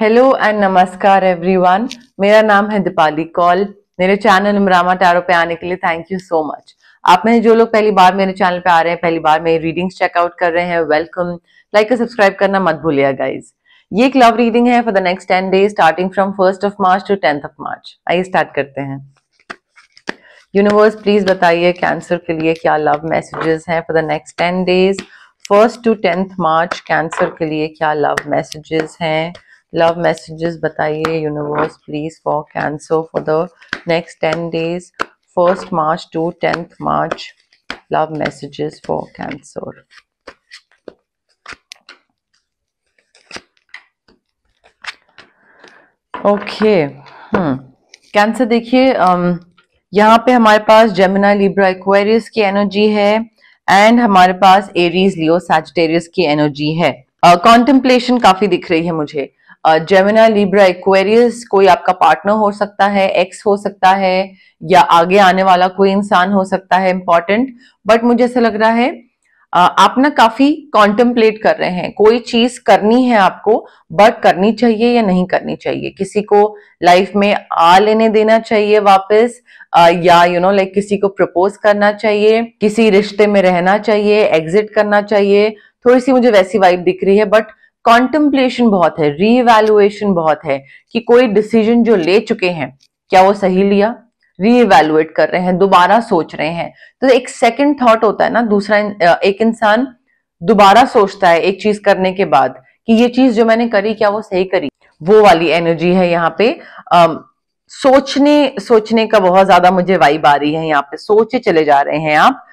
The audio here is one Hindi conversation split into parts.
हेलो एंड नमस्कार एवरीवन मेरा नाम है दीपाली कॉल मेरे चैनल इमरामा टैरो पे आने के लिए थैंक यू सो मच आप में जो लोग पहली बार मेरे चैनल पे आ रहे हैं पहली बार मेरी रीडिंग्स चेकआउट कर रहे हैं वेलकम लाइक और सब्सक्राइब करना मत भूलिए गाइज ये एक लव रीडिंग है for the next ten day starting from first of March to tenth of March आइए स्टार्ट करते हैं यूनिवर्स प्लीज बताइए कैंसर के लिए क्या लव मैसेजेस हैं for the next ten days first to tenth March Cancer के लिए क्या लव मैसेजेस हैं लव मैसेजेस बताइए universe please for Cancer for the next ten days first March to tenth March love messages for Cancer okay Cancer देखिए um, यहाँ पे हमारे पास जेमिना लिब्रा इक्वायरियस की एनर्जी है एंड हमारे पास एरीज लियो सैजटेरियस की एनर्जी है कॉन्टेम्पलेशन uh, काफी दिख रही है मुझे जेमिना लिब्रा एक्वेरियस कोई आपका पार्टनर हो सकता है एक्स हो सकता है या आगे आने वाला कोई इंसान हो सकता है इंपॉर्टेंट बट मुझे ऐसा लग रहा है आप ना काफी कॉन्टेम्पलेट कर रहे हैं कोई चीज करनी है आपको बट करनी चाहिए या नहीं करनी चाहिए किसी को लाइफ में आ लेने देना चाहिए वापस या यू नो लाइक किसी को प्रपोज करना चाहिए किसी रिश्ते में रहना चाहिए एग्जिट करना चाहिए थोड़ी सी मुझे वैसी वाइब दिख रही है बट कॉन्टम्पलेशन बहुत है रीवैल्युएशन बहुत है कि कोई डिसीजन जो ले चुके हैं क्या वो सही लिया रीवैल्युएट कर रहे हैं दोबारा सोच रहे हैं तो एक सेकंड थॉट होता है ना दूसरा एक इंसान दोबारा सोचता है एक चीज करने के बाद कि ये चीज जो मैंने करी क्या वो सही करी वो वाली एनर्जी है यहाँ पे आ, सोचने सोचने का बहुत ज्यादा मुझे वाइब आ रही है यहाँ पे सोचे चले जा रहे हैं आप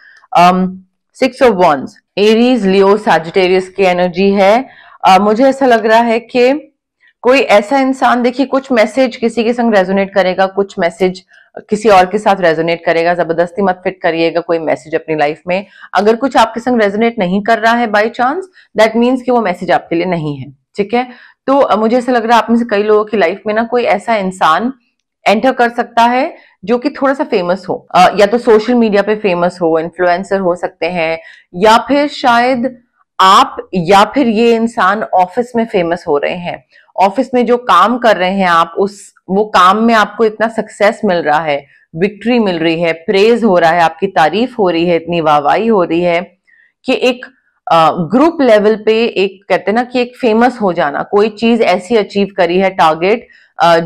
six of wands Aries Leo Sagittarius की एनर्जी है आ, मुझे ऐसा लग रहा है कि कोई ऐसा इंसान देखिए कुछ मैसेज किसी के संग रेजोनेट करेगा कुछ मैसेज किसी और के साथ रेजोनेट करेगा जबरदस्ती मत फिट करिएगा कोई मैसेज अपनी लाइफ में अगर कुछ आपके संग रेजोनेट नहीं कर रहा है बाय चांस दैट मीन्स कि वो मैसेज आपके लिए नहीं है ठीक है तो मुझे ऐसा लग रहा है आप में से कई लोगों की लाइफ में ना कोई ऐसा इंसान एंटर कर सकता है जो कि थोड़ा सा फेमस हो या तो सोशल मीडिया पे फेमस हो इन्फ्लुएंसर हो सकते हैं या फिर शायद आप या फिर ये इंसान ऑफिस में फेमस हो रहे हैं ऑफिस में जो काम कर रहे हैं आप उस वो काम में आपको इतना सक्सेस मिल रहा है विक्ट्री मिल रही है प्रेज हो रहा है आपकी तारीफ हो रही है इतनी वाहवाही हो रही है कि एक ग्रुप लेवल पे एक कहते हैं ना कि एक फेमस हो जाना कोई चीज ऐसी अचीव करी है टारगेट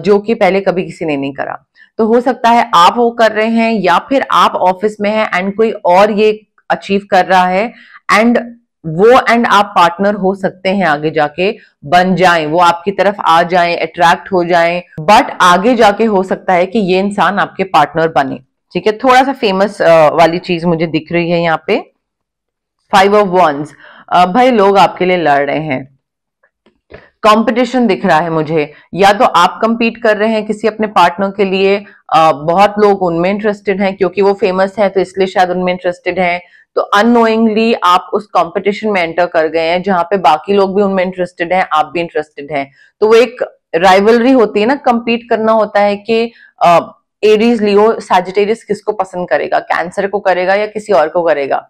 जो कि पहले कभी किसी ने नहीं करा तो हो सकता है आप वो कर रहे हैं या फिर आप ऑफिस में हैं एंड कोई और ये अचीव कर रहा है एंड वो एंड आप पार्टनर हो सकते हैं आगे जाके बन जाए वो आपकी तरफ आ जाए अट्रैक्ट हो जाए बट आगे जाके हो सकता है कि ये इंसान आपके पार्टनर बने ठीक है थोड़ा सा फेमस वाली चीज मुझे दिख रही है यहाँ पे फाइव ऑफ वंस भाई लोग आपके लिए लड़ रहे हैं कंपटीशन दिख रहा है मुझे या तो आप कंपीट कर रहे हैं किसी अपने पार्टनर के लिए आ, बहुत लोग उनमें इंटरेस्टेड हैं क्योंकि वो फेमस है तो इसलिए शायद उनमें इंटरेस्टेड हैं तो अनोइंगली आप उस कंपटीशन में एंटर कर गए हैं जहां पे बाकी लोग भी उनमें इंटरेस्टेड हैं आप भी इंटरेस्टेड हैं तो वो एक राइवलरी होती है ना कम्पीट करना होता है कि एरीज लियो सैजिटेरियस किसको पसंद करेगा कैंसर को करेगा या किसी और को करेगा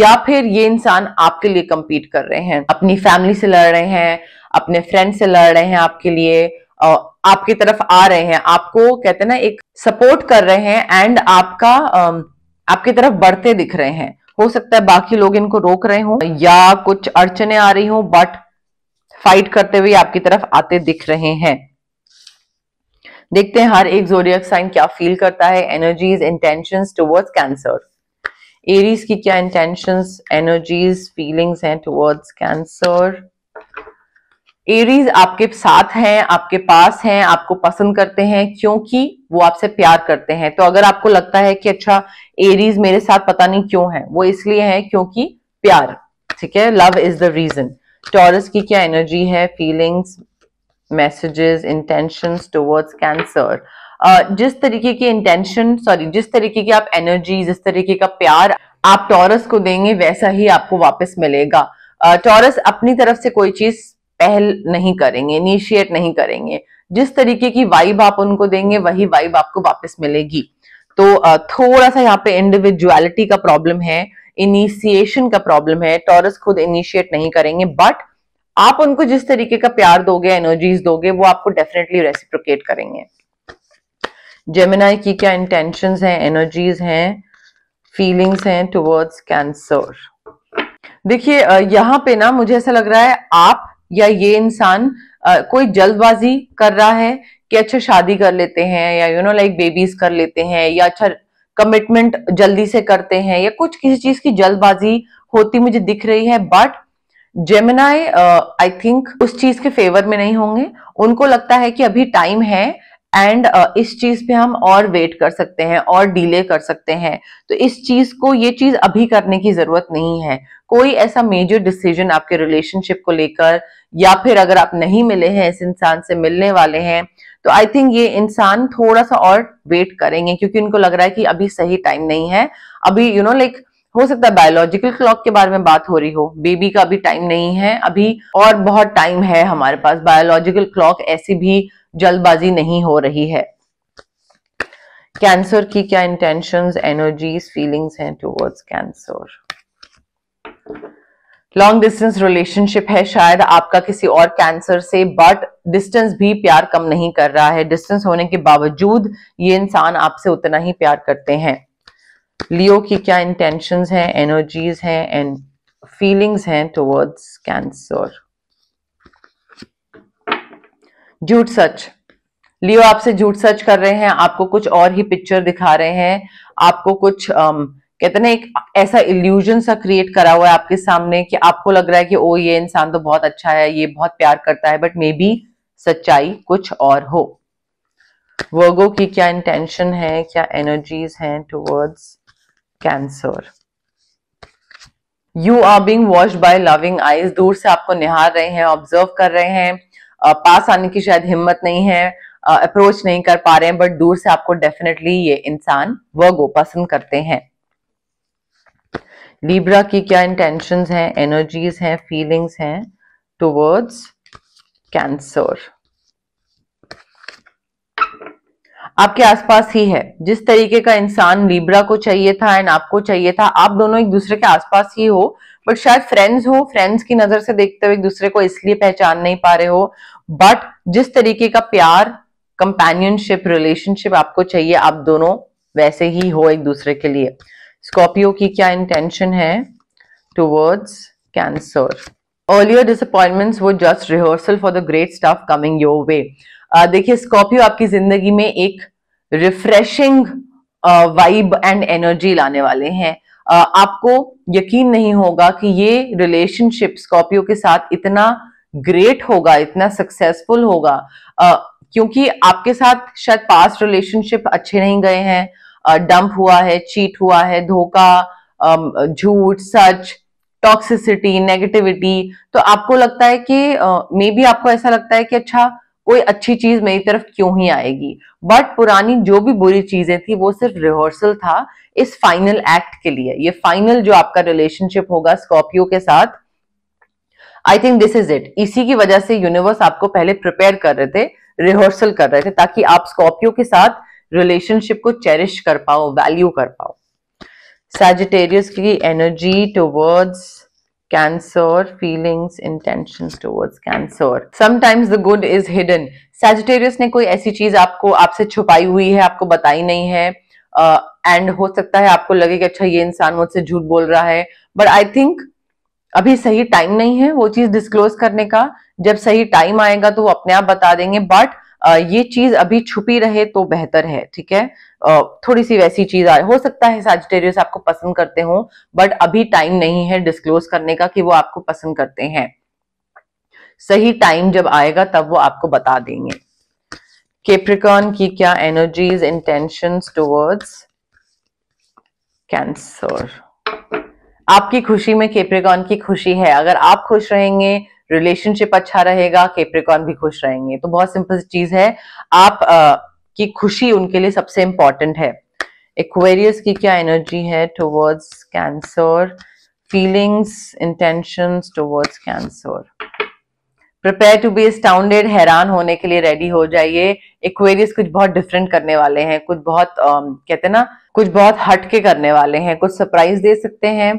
या फिर ये इंसान आपके लिए कम्पीट कर रहे हैं अपनी फैमिली से लड़ रहे हैं अपने फ्रेंड से लड़ रहे हैं आपके लिए आपकी तरफ आ रहे हैं आपको कहते हैं ना एक सपोर्ट कर रहे हैं एंड आपका आपकी तरफ बढ़ते दिख रहे हैं हो सकता है बाकी लोग इनको रोक रहे हों या कुछ अड़चने आ रही हों बट फाइट करते हुए आपकी तरफ आते दिख रहे हैं देखते हैं हर एक जोरियक साइन क्या फील करता है energies intention towards Cancer Aries की क्या इंटेंशन एनर्जीज फीलिंग्स हैं टुवर्ड्स कैंसर एरीज आपके साथ हैं आपके पास हैं आपको पसंद करते हैं क्योंकि वो आपसे प्यार करते हैं तो अगर आपको लगता है कि अच्छा एरीज मेरे साथ पता नहीं क्यों है वो इसलिए है क्योंकि प्यार ठीक है love is the reason Taurus की क्या एनर्जी है feelings messages intention towards Cancer जिस तरीके की इंटेंशन सॉरी जिस तरीके की आप एनर्जी जिस तरीके का प्यार आप टॉरस को देंगे वैसा ही आपको वापस मिलेगा टॉरस uh, अपनी तरफ से कोई चीज पहल नहीं करेंगे इनिशिएट नहीं करेंगे जिस तरीके की वाइब आप उनको देंगे वही वाइब आपको वापस मिलेगी तो थोड़ा सा यहाँ पे इंडिविजुअलिटी का प्रॉब्लम है इनिशिएशन का प्रॉब्लम है टॉरस खुद इनिशिएट नहीं करेंगे बट आप उनको जिस तरीके का प्यार दोगे एनर्जीज दोगे वो आपको डेफिनेटली रेसिप्रोकेट करेंगे जेमिनाई की क्या इंटेंशन है एनर्जीज हैं फीलिंग्स हैं टुवर्ड्स कैंसर देखिए यहां पे ना मुझे ऐसा लग रहा है आप या ये इंसान कोई जल्दबाजी कर रहा है कि अच्छा शादी कर लेते हैं या यू नो लाइक बेबीज कर लेते हैं या अच्छा कमिटमेंट जल्दी से करते हैं या कुछ किसी चीज की जल्दबाजी होती मुझे दिख रही है बट जेमिनाई आई थिंक उस चीज के फेवर में नहीं होंगे उनको लगता है कि अभी टाइम है एंड uh, इस चीज पे हम और वेट कर सकते हैं और डिले कर सकते हैं तो इस चीज को ये चीज अभी करने की जरूरत नहीं है कोई ऐसा मेजर डिसीजन आपके रिलेशनशिप को लेकर या फिर अगर आप नहीं मिले हैं इस इंसान से मिलने वाले हैं तो आई थिंक ये इंसान थोड़ा सा और वेट करेंगे क्योंकि उनको लग रहा है कि अभी सही टाइम नहीं है अभी यू नो लाइक हो सकता है बायोलॉजिकल क्लॉक के बारे में बात हो रही हो बेबी का अभी टाइम नहीं है अभी और बहुत टाइम है हमारे पास बायोलॉजिकल क्लॉक ऐसी भी जल्दबाजी नहीं हो रही है कैंसर की क्या इंटेंशन एनर्जीज फीलिंग्स हैं towards Cancer long distance relationship है शायद आपका किसी और कैंसर से बट डिस्टेंस भी प्यार कम नहीं कर रहा है डिस्टेंस होने के बावजूद ये इंसान आपसे उतना ही प्यार करते हैं लियो की क्या इंटेंशंस हैं एनर्जीज हैं एंड फीलिंग्स हैं टुवर्ड्स कैंसर झूठ सच लियो आपसे झूठ सच कर रहे हैं आपको कुछ और ही पिक्चर दिखा रहे हैं आपको कुछ um, कहते ना एक ऐसा इल्यूजन सा क्रिएट करा हुआ है आपके सामने कि आपको लग रहा है कि ओ ये इंसान तो बहुत अच्छा है ये बहुत प्यार करता है बट मे बी सच्चाई कुछ और हो वर्गो की क्या इंटेंशन है क्या एनर्जीज हैं towards Cancer you are being wash by loving eyes दूर से आपको निहार रहे हैं ऑब्जर्व कर रहे हैं पास आने की शायद हिम्मत नहीं है अप्रोच नहीं कर पा रहे हैं बट दूर से आपको डेफिनेटली ये इंसान वर्गो पसंद करते हैं लीब्रा की क्या इंटेंशंस हैं एनर्जीज हैं फीलिंग्स हैं टुवर्ड्स कैंसर आपके आसपास ही है जिस तरीके का इंसान लिब्रा को चाहिए था एंड आपको चाहिए था आप दोनों एक दूसरे के आसपास ही हो बट शायद फ्रेंड्स हो फ्रेंड्स की नजर से देखते हुए एक दूसरे को इसलिए पहचान नहीं पा रहे हो बट जिस तरीके का प्यार कंपेनियनशिप रिलेशनशिप आपको चाहिए आप दोनों वैसे ही हो एक दूसरे के लिए स्कॉर्पियो की क्या इंटेंशन है towards Cancer earlier disappointments were just rehearsal for the great stuff coming your way देखिए स्कॉर्पियो आपकी जिंदगी में एक रिफ्रेशिंग वाइब एंड एनर्जी लाने वाले हैं uh, आपको यकीन नहीं होगा कि ये रिलेशनशिप स्कॉर्पियो के साथ इतना ग्रेट होगा इतना सक्सेसफुल होगा uh, क्योंकि आपके साथ शायद पास्ट रिलेशनशिप अच्छे नहीं गए हैं डंप uh, हुआ है चीट हुआ है धोखा झूठ सच टॉक्सिसिटी नेगेटिविटी तो आपको लगता है कि मे uh, भी आपको ऐसा लगता है कि अच्छा कोई अच्छी चीज मेरी तरफ क्यों ही आएगी बट पुरानी जो भी बुरी चीजें थी वो सिर्फ रिहर्सल था इस फाइनल एक्ट के लिए ये फाइनल जो आपका रिलेशनशिप होगा स्कॉर्पियो के साथ I think this is it इसी की वजह से यूनिवर्स आपको पहले प्रिपेयर कर रहे थे रिहर्सल कर रहे थे ताकि आप स्कॉर्पियो के साथ रिलेशनशिप को चेरिश कर पाओ वैल्यू कर पाओ सैजिटेरियस की energy towards Cancer, feelings, intentions towards cancer. Sometimes the good is hidden. Sagittarius ने कोई ऐसी चीज आपको आपसे छुपाई हुई है आपको बताई नहीं है एंड uh, हो सकता है आपको लगे कि अच्छा ये इंसान मुझसे झूठ बोल रहा है बट आई थिंक अभी सही टाइम नहीं है वो चीज डिस्क्लोज करने का जब सही टाइम आएगा तो वो अपने आप बता देंगे बट uh, ये चीज अभी छुपी रहे तो बेहतर है ठीक है थोड़ी सी वैसी चीज आ हो सकता है सैजिटेरियस आपको पसंद करते हो बट अभी टाइम नहीं है डिस्क्लोज करने का कि वो आपको पसंद करते हैं सही टाइम जब आएगा तब वो आपको बता देंगे केप्रिकॉन की क्या एनर्जीज इंटेंशन टूवर्ड्स कैंसर आपकी खुशी में केप्रिकॉन की खुशी है अगर आप खुश रहेंगे रिलेशनशिप अच्छा रहेगा केप्रिकॉन भी खुश रहेंगे तो बहुत सिंपल चीज है आप आ, की खुशी उनके लिए सबसे इंपॉर्टेंट है एक्वेरियस की क्या एनर्जी है towards Cancer feelings intention towards Cancer prepare to be astounded हैरान होने के लिए रेडी हो जाइए एक्वेरियस कुछ बहुत डिफरेंट करने वाले हैं कुछ बहुत um, कहते हैं ना कुछ बहुत हटके करने वाले हैं कुछ सरप्राइज दे सकते हैं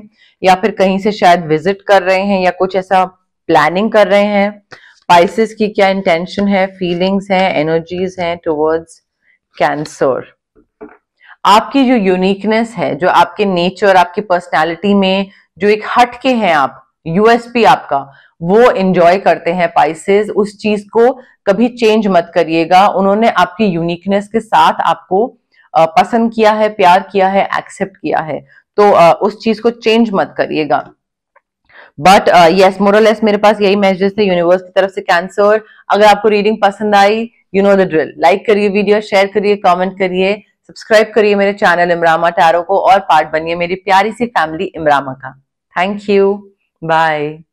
या फिर कहीं से शायद विजिट कर रहे हैं या कुछ ऐसा प्लानिंग कर रहे हैं स्पाइसेस की क्या इंटेंशन है फीलिंग्स हैं एनर्जीज हैं टुवर्ड्स कैंसर आपकी जो यूनिकनेस है जो आपके नेचर आपकी पर्सनैलिटी में जो एक हट के हैं आप यूएसपी आपका वो एंजॉय करते हैं पाइसेस उस चीज को कभी चेंज मत करिएगा उन्होंने आपकी यूनिकनेस के साथ आपको पसंद किया है प्यार किया है एक्सेप्ट किया है तो उस चीज को चेंज मत करिएगा बट येस मोरलेस मेरे पास यही मैसेजेस थे यूनिवर्स की तरफ से कैंसर अगर आपको रीडिंग पसंद आई you know the drill like करिए वीडियो शेयर करिए कमेंट करिए सब्सक्राइब करिए मेरे चैनल इमरामा टैरो को और पार्ट बनिए मेरी प्यारी सी फैमिली इमरामा का थैंक यू बाय